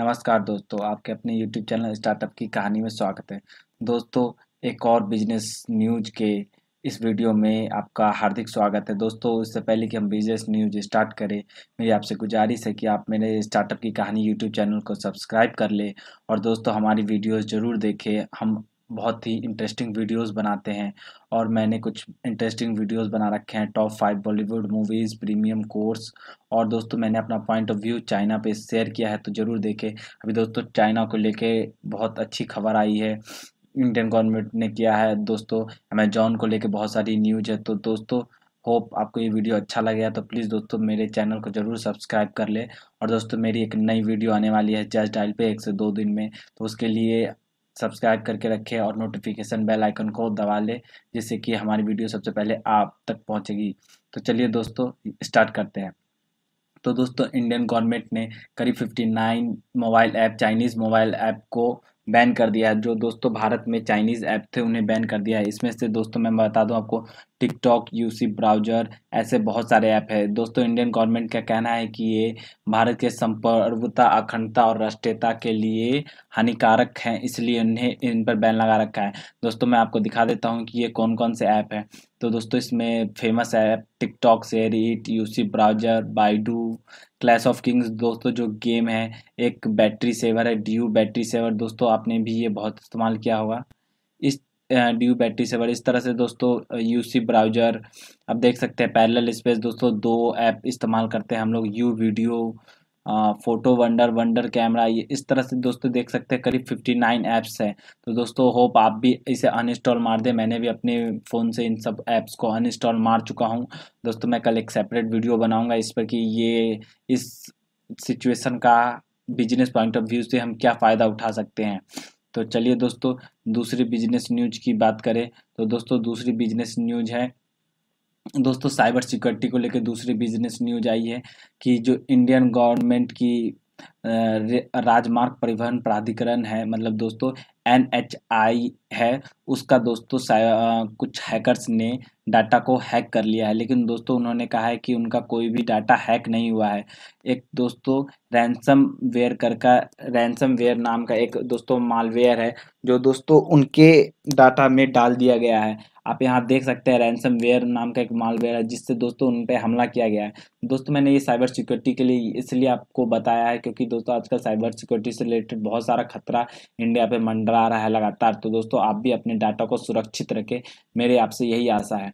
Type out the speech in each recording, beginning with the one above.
नमस्कार दोस्तों आपके अपने YouTube चैनल स्टार्टअप की कहानी में स्वागत है दोस्तों एक और बिजनेस न्यूज के इस वीडियो में आपका हार्दिक स्वागत है दोस्तों इससे पहले कि हम बिजनेस न्यूज स्टार्ट करें मेरी आपसे गुजारिश है कि आप मेरे स्टार्टअप की कहानी यूट्यूब चैनल को सब्सक्राइब कर लें और दोस्तों हमारी वीडियोस ज़रूर देखें हम बहुत ही इंटरेस्टिंग वीडियोस बनाते हैं और मैंने कुछ इंटरेस्टिंग वीडियोस बना रखे हैं top five Bollywood movies premium course और दोस्तों मैंने अपना पॉइंट ऑफ व्यू चाइना पे शेयर किया है तो ज़रूर देखें अभी दोस्तों चाइना को लेके बहुत अच्छी खबर आई है इंडियन गवर्नमेंट ने किया है दोस्तों अमेजोन को लेकर बहुत सारी न्यूज है तो दोस्तों होप आपको ये वीडियो अच्छा लगेगा तो प्लीज़ दोस्तों मेरे चैनल को ज़रूर सब्सक्राइब कर ले और दोस्तों मेरी एक नई वीडियो आने वाली है जस्ट डायल पे एक से दो दिन में तो उसके लिए सब्सक्राइब करके रखें और नोटिफिकेशन बेल आइकन को दबा लें जिससे कि हमारी वीडियो सबसे पहले आप तक पहुंचेगी तो चलिए दोस्तों स्टार्ट करते हैं तो दोस्तों इंडियन गवर्नमेंट ने करीब 59 mobile app Chinese mobile app को बैन कर दिया जो दोस्तों भारत में चाइनीज़ ऐप थे उन्हें बैन कर दिया है इसमें से दोस्तों मैं बता दूं आपको टिकटॉक यूसी ब्राउजर ऐसे बहुत सारे ऐप है दोस्तों इंडियन गवर्नमेंट का कहना है कि ये भारत के संप्रभुता अखंडता और राष्ट्रीयता के लिए हानिकारक हैं इसलिए उन्हें इन पर बैन लगा रखा है दोस्तों मैं आपको दिखा देता हूँ कि ये कौन कौन से ऐप है तो दोस्तों इसमें फेमस ऐप टिकटॉक से रीट UC browser Baidu Clash of Kings दोस्तों जो गेम है एक बैटरी सेवर है ड्यू बैटरी सेवर दोस्तों आपने भी ये बहुत इस्तेमाल किया होगा इस ड्यू बैटरी सेवर इस तरह से दोस्तों यूसी ब्राउजर आप देख सकते हैं पैरेलल स्पेस दोस्तों दो ऐप इस्तेमाल करते हैं हम लोग U video photo wonder wonder camera ये इस तरह से दोस्तों देख सकते हैं करीब 59 ऐप्स हैं तो दोस्तों होप आप भी इसे अनइंस्टॉल मार दें मैंने भी अपने फ़ोन से इन सब ऐप्स को अनइंस्टॉल मार चुका हूँ दोस्तों मैं कल एक सेपरेट वीडियो बनाऊँगा इस पर कि ये इस सिचुएसन का बिजनेस पॉइंट ऑफ व्यू से हम क्या फ़ायदा उठा सकते हैं तो चलिए दोस्तों दूसरी बिजनेस न्यूज की बात करें तो दोस्तों दूसरी बिजनेस न्यूज है दोस्तों साइबर सिक्योरिटी को लेकर दूसरी बिजनेस न्यूज आई है कि जो इंडियन गवर्नमेंट की राजमार्ग परिवहन प्राधिकरण है मतलब दोस्तों एन एच आई है उसका दोस्तों कुछ हैकर्स ने डाटा को हैक कर लिया है लेकिन दोस्तों उन्होंने कहा है कि उनका कोई भी डाटा हैक नहीं हुआ है एक दोस्तों रैंसम वेयर कर का रैनसम वेयर नाम का एक दोस्तों मालवेयर है जो दोस्तों उनके डाटा में डाल दिया गया है आप यहाँ देख सकते हैं रैनसम वेयर नाम का एक मालवेयर है जिससे दोस्तों उन पर हमला किया गया है दोस्तों मैंने ये साइबर सिक्योरिटी के लिए इसलिए आपको बताया है क्योंकि दोस्तों आजकल साइबर सिक्योरिटी से रिलेटेड बहुत सारा खतरा इंडिया पर मंडरा सेंटर रहा है लगातार तो दोस्तों आप भी अपने डाटा को सुरक्षित रखें मेरे आपसे यही आशा है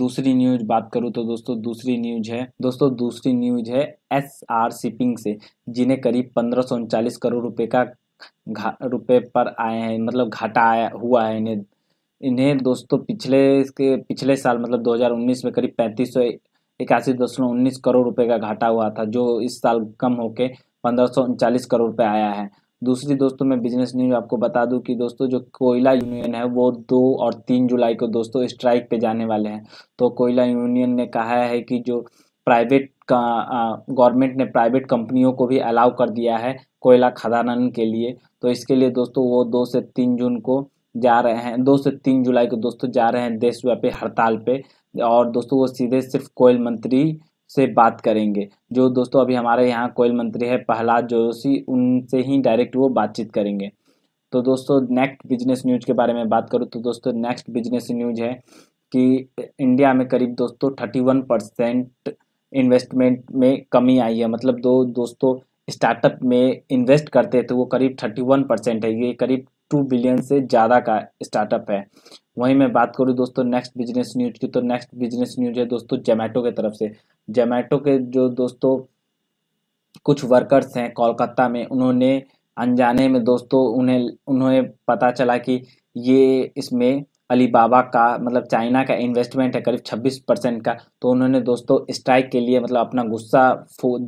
दूसरी न्यूज बात करूँ तो दोस्तों दूसरी न्यूज है दोस्तों दूसरी न्यूज है एस आर शिपिंग से जिन्हें करीब पंद्रह करोड़ रुपए का रुपए पर आए हैं मतलब घाटा आया हुआ है इन्हें इन्हें दोस्तों पिछले इसके पिछले साल मतलब 2019 में करीब पैंतीस सौ इक्यासी दशमलव उन्नीस करोड़ रुपए का घाटा हुआ था जो इस साल कम होकर पंद्रह सौ उनचालीस करोड़ रुपये आया है दूसरी दोस्तों मैं बिजनेस न्यूज आपको बता दूं कि दोस्तों जो कोयला यूनियन है वो दो और तीन जुलाई को दोस्तों स्ट्राइक पे जाने वाले हैं तो कोयला यूनियन ने कहा है कि जो प्राइवेट का गवर्नमेंट ने प्राइवेट कंपनियों को भी अलाउ कर दिया है कोयला खदानन के लिए तो इसके लिए दोस्तों वो दो से तीन जून को जा रहे हैं दो से तीन जुलाई को दोस्तों जा रहे हैं देशव्यापी हड़ताल पे और दोस्तों वो सीधे सिर्फ कोयल मंत्री से बात करेंगे जो दोस्तों अभी हमारे यहाँ कोयल मंत्री है प्रहलाद जोशी उनसे ही डायरेक्ट वो बातचीत करेंगे तो दोस्तों नेक्स्ट बिजनेस न्यूज के बारे में बात करूँ तो दोस्तों नेक्स्ट बिजनेस न्यूज है कि इंडिया में करीब दोस्तों थर्टी वन परसेंट इन्वेस्टमेंट में कमी आई है मतलब दो दोस्तों स्टार्टअप में इन्वेस्ट करते तो वो करीब थर्टी वन परसेंट है ये करीब टू बिलियन से ज़्यादा का स्टार्टअप है वहीं मैं बात करूँ दोस्तों नेक्स्ट बिजनेस न्यूज की तो नेक्स्ट बिजनेस न्यूज है दोस्तों जोमेटो की तरफ से जोमेटो के जो दोस्तों कुछ वर्कर्स हैं कोलकाता में उन्होंने अनजाने में दोस्तों उन्हें उन्हें पता चला कि ये इसमें अलीबाबा का मतलब चाइना का इन्वेस्टमेंट है करीब 26 परसेंट का तो उन्होंने दोस्तों स्ट्राइक के लिए मतलब अपना गुस्सा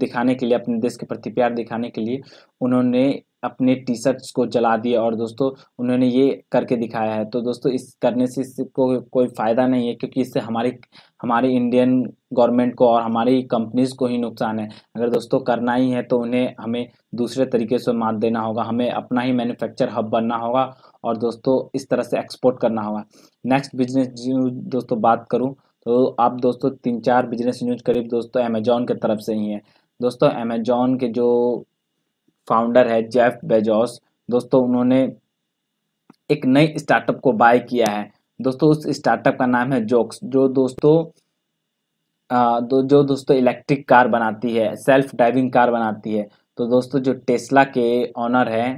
दिखाने के लिए अपने देश के प्रति प्यार दिखाने के लिए उन्होंने अपने टी शर्ट्स को जला दिए और दोस्तों उन्होंने ये करके दिखाया है तो दोस्तों इस करने से इसको कोई फ़ायदा नहीं है क्योंकि इससे हमारी हमारे इंडियन गवर्नमेंट को और हमारी कंपनीज को ही नुकसान है अगर दोस्तों करना ही है तो उन्हें हमें दूसरे तरीके से मात देना होगा हमें अपना ही मैन्युफैक्चर हब बनना होगा और दोस्तों इस तरह से एक्सपोर्ट करना होगा नेक्स्ट बिजनेस दोस्तों बात करूँ तो आप दोस्तों तीन चार बिजनेस न्यूज करीब दोस्तों अमेजोन की तरफ से ही है दोस्तों अमेजोन के जो फाउंडर है जेफ बेजोस दोस्तों उन्होंने एक नई स्टार्टअप को बाय किया है दोस्तों उस स्टार्टअप का नाम है जोक्स जो दोस्तों आ, दो, जो दोस्तों इलेक्ट्रिक कार बनाती है सेल्फ ड्राइविंग कार बनाती है तो दोस्तों जो टेस्ला के ऑनर हैं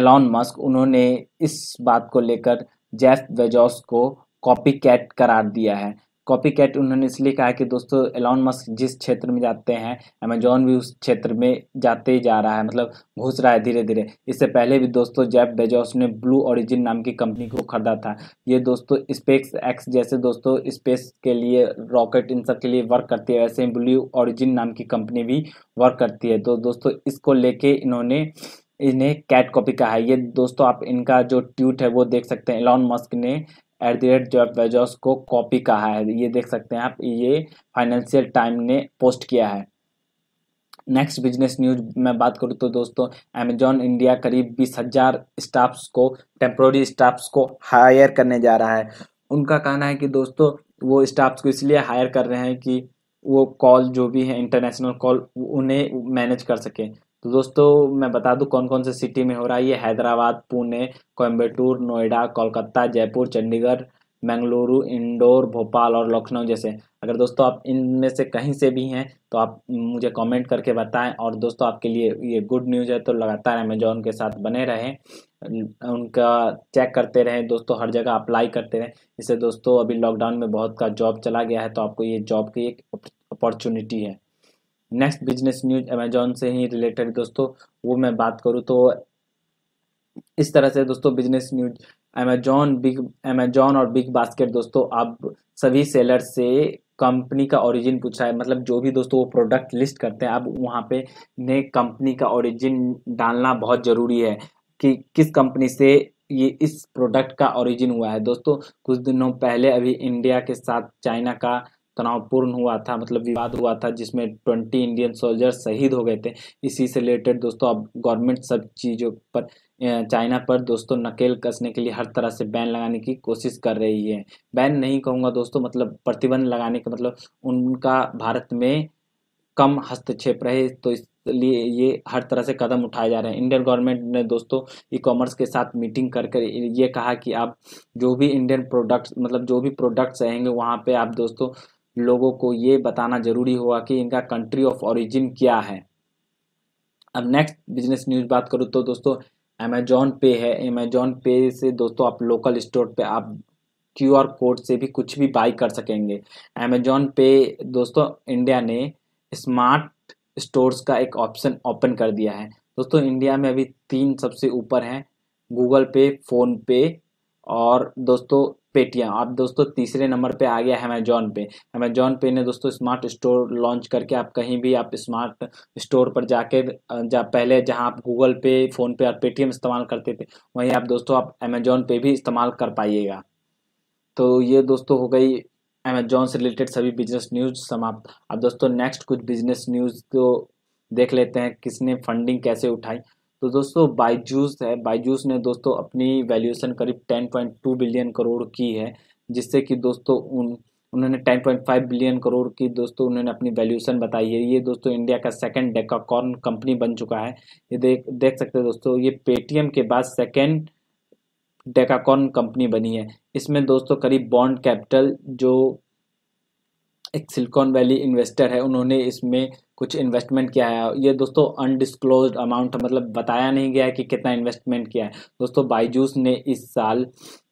एलॉन मस्क उन्होंने इस बात को लेकर जेफ बेजोस को कॉपी कैट करार दिया है कॉपी कैट उन्होंने इसलिए कहा कि दोस्तों एलॉन मस्क जिस क्षेत्र में जाते हैं अमेजोन भी उस क्षेत्र में जाते ही जा रहा है मतलब घुस रहा है धीरे धीरे इससे पहले भी दोस्तों जैब बेजोस ने ब्लू ओरिजिन नाम की कंपनी को खरीदा था ये दोस्तों स्पेस एक्स जैसे दोस्तों स्पेस के लिए रॉकेट इन सब के लिए वर्क करती है वैसे ही ब्लू ओरिजिन नाम की कंपनी भी वर्क करती है तो दोस्तों इसको लेके इन्होंने इन्हें कैट कॉपी कहा है ये दोस्तों आप इनका जो ट्यूट है वो देख सकते हैं एलॉन मस्क ने एट द रेट जॉब बेजोस को कॉपी कहा है ये देख सकते हैं आप ये फाइनेंशियल टाइम ने पोस्ट किया है नेक्स्ट बिजनेस न्यूज में बात करूँ तो दोस्तों अमेजॉन इंडिया करीब बीस हज़ार स्टाफ्स को टेम्प्रोरी स्टाफ्स को हायर करने जा रहा है उनका कहना है कि दोस्तों वो स्टाफ्स को इसलिए हायर कर रहे हैं कि वो कॉल जो भी है इंटरनेशनल कॉल उन्हें मैनेज कर सकें तो दोस्तों मैं बता दूं कौन कौन से सिटी में हो रहा है ये हैदराबाद पुणे कोयम्बटूर नोएडा कोलकाता जयपुर चंडीगढ़ बेंगलुरु इंदौर भोपाल और लखनऊ जैसे अगर दोस्तों आप इनमें से कहीं से भी हैं तो आप मुझे कमेंट करके बताएं और दोस्तों आपके लिए ये गुड न्यूज़ है तो लगातार अमेजोन के साथ बने रहें उनका चेक करते रहें दोस्तों हर जगह अप्लाई करते रहें इससे दोस्तों अभी लॉकडाउन में बहुत का जॉब चला गया है तो आपको ये जॉब की एक अपॉर्चुनिटी है नेक्स्ट बिजनेस न्यूज अमेजोन से ही रिलेटेड दोस्तों वो मैं बात करूँ तो इस तरह से दोस्तों business news Amazon big Amazon और बिग बास्केट दोस्तों अब सभी सेलर से कंपनी का ओरिजिन पूछा है मतलब जो भी दोस्तों वो प्रोडक्ट लिस्ट करते हैं अब वहाँ पे ने कंपनी का ओरिजिन डालना बहुत ज़रूरी है कि किस कंपनी से ये इस प्रोडक्ट का ओरिजिन हुआ है दोस्तों कुछ दिनों पहले अभी इंडिया के साथ चाइना का तनावपूर्ण हुआ था मतलब विवाद हुआ था जिसमें ट्वेंटी इंडियन सोल्जर शहीद हो गए थे इसी से रिलेटेड दोस्तों अब गवर्नमेंट सब चीज़ों पर चाइना पर दोस्तों नकेल कसने के लिए हर तरह से बैन लगाने की कोशिश कर रही है बैन नहीं कहूँगा दोस्तों मतलब प्रतिबंध लगाने का मतलब उनका भारत में कम हस्तक्षेप रहे तो इसलिए ये हर तरह से कदम उठाए जा रहे हैं इंडियन गवर्नमेंट ने दोस्तों ई कॉमर्स के साथ मीटिंग कर कर ये कहा कि आप जो भी इंडियन प्रोडक्ट्स मतलब जो भी प्रोडक्ट्स रहेंगे वहाँ पे आप दोस्तों लोगों को ये बताना जरूरी होगा कि इनका कंट्री ऑफ ओरिजिन क्या है अब नेक्स्ट बिजनेस न्यूज बात करूँ तो दोस्तों अमेजोन पे है अमेजोन पे से दोस्तों आप लोकल स्टोर पे आप क्यू आर कोड से भी कुछ भी बाई कर सकेंगे अमेजोन पे दोस्तों इंडिया ने स्मार्ट स्टोर्स का एक ऑप्शन ओपन कर दिया है दोस्तों इंडिया में अभी तीन सबसे ऊपर हैं गूगल पे फ़ोन पे और दोस्तों पेटीएम आप दोस्तों तीसरे नंबर पे आ गया अमेजोन पे अमेजोन पे ने दोस्तों स्मार्ट स्टोर लॉन्च करके आप कहीं भी आप स्मार्ट स्टोर पर जाके जा पहले जहां आप गूगल पे फ़ोन पे और पेटीएम इस्तेमाल करते थे वहीं आप दोस्तों आप अमेजोन पे भी इस्तेमाल कर पाइएगा तो ये दोस्तों हो गई अमेजोन से रिलेटेड सभी बिजनेस न्यूज़ समाप्त अब दोस्तों नेक्स्ट कुछ बिजनेस न्यूज़ तो देख लेते हैं किसने फंडिंग कैसे उठाई तो दोस्तों बाइजूस है बाईजूस ने दोस्तों अपनी वैल्यूएशन करीब 10.2 बिलियन करोड़ की है जिससे कि दोस्तों उन उन्होंने 10.5 बिलियन करोड़ की दोस्तों उन्होंने अपनी वैल्यूएशन बताई है ये दोस्तों इंडिया का सेकंड डेकाकॉर्न कंपनी बन चुका है ये देख देख सकते हैं दोस्तों ये पेटीएम के बाद सेकेंड डेकाकॉर्न कंपनी बनी है इसमें दोस्तों करीब बॉन्ड कैपिटल जो एक सिलिकॉन वैली इन्वेस्टर है उन्होंने इसमें कुछ इन्वेस्टमेंट किया है ये दोस्तों अनडिस्क्लोज अमाउंट मतलब बताया नहीं गया है कि कितना इन्वेस्टमेंट किया है दोस्तों बाईजूस ने इस साल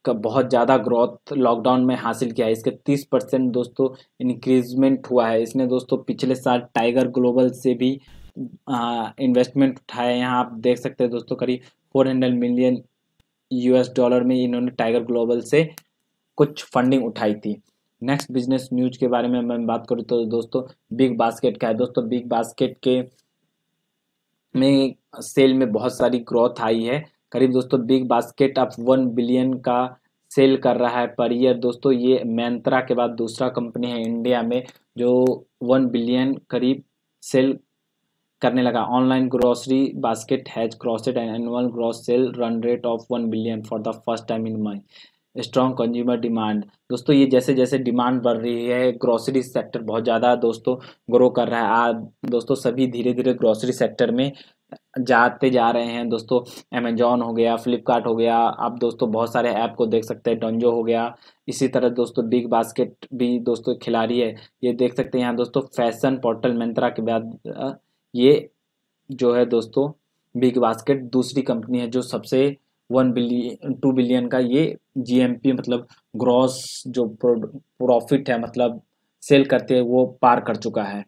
का बहुत ज़्यादा ग्रोथ लॉकडाउन में हासिल किया है इसके 30 परसेंट दोस्तों इंक्रीजमेंट हुआ है इसने दोस्तों पिछले साल टाइगर ग्लोबल से भी इन्वेस्टमेंट उठाया यहाँ आप देख सकते हैं दोस्तों करीब फोर मिलियन यूएस डॉलर में इन्होंने टाइगर ग्लोबल से कुछ फंडिंग उठाई थी नेक्स्ट बिजनेस न्यूज के बारे में मैं बात करूँ तो दोस्तों बिग बास्केट का है दोस्तों बिग बास्केट के में सेल में बहुत सारी ग्रोथ आई है करीब दोस्तों बिग बास्केट अब वन बिलियन का सेल कर रहा है पर ईयर दोस्तों ये मैंत्रा के बाद दूसरा कंपनी है इंडिया में जो वन बिलियन करीब सेल करने लगा online grocery basket has crossed an annual gross sale run rate of one billion for the first time in May strong consumer demand दोस्तों ये जैसे जैसे डिमांड बढ़ रही है ग्रोसरी सेक्टर बहुत ज़्यादा दोस्तों ग्रो कर रहा है आज दोस्तों सभी धीरे धीरे ग्रोसरी सेक्टर में जाते जा रहे हैं दोस्तों अमेजोन हो गया फ्लिपकार्ट हो गया आप दोस्तों बहुत सारे ऐप को देख सकते हैं डोंजो हो गया इसी तरह दोस्तों बिग बास्केट भी दोस्तों खिलाड़ी है ये देख सकते हैं यहाँ दोस्तों फैशन पोर्टल मंत्रा के बाद ये जो है दोस्तों बिग बास्केट दूसरी कंपनी है जो सबसे वन बिलियन टू बिलियन का ये जीएमपी मतलब ग्रॉस जो प्रॉफिट है मतलब सेल करते वो पार कर चुका है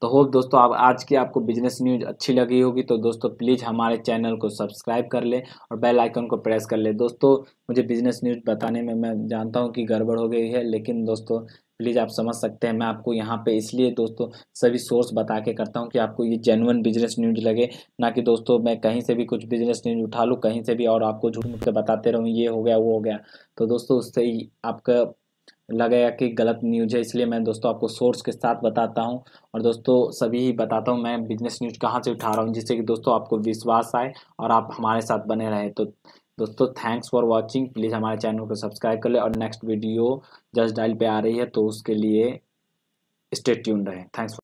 तो होप दोस्तों आप आज की आपको बिजनेस न्यूज अच्छी लगी होगी तो दोस्तों प्लीज़ हमारे चैनल को सब्सक्राइब कर ले और बेल आइकन को प्रेस कर ले दोस्तों मुझे बिजनेस न्यूज बताने में मैं जानता हूँ कि गड़बड़ हो गई है लेकिन दोस्तों प्लीज़ आप समझ सकते हैं मैं आपको यहाँ पे इसलिए दोस्तों सभी सोर्स बता के करता हूँ कि आपको ये जेनुअन बिजनेस न्यूज लगे ना कि दोस्तों मैं कहीं से भी कुछ बिजनेस न्यूज उठा लूँ कहीं से भी और आपको झूठ मूठ बताते रहूँ ये हो गया वो हो गया तो दोस्तों उससे ही आपका लगेगा कि गलत न्यूज है इसलिए मैं दोस्तों आपको सोर्स के साथ बताता हूँ और दोस्तों सभी ही बताता हूँ मैं बिजनेस न्यूज कहाँ से उठा रहा हूँ जिससे कि दोस्तों आपको विश्वास आए और आप हमारे साथ बने रहें तो दोस्तों थैंक्स फॉर वॉचिंग प्लीज़ हमारे चैनल को सब्सक्राइब कर लें और नेक्स्ट वीडियो जस्ट डायल पे आ रही है तो उसके लिए स्टेट ट्यून रहें थैंक्स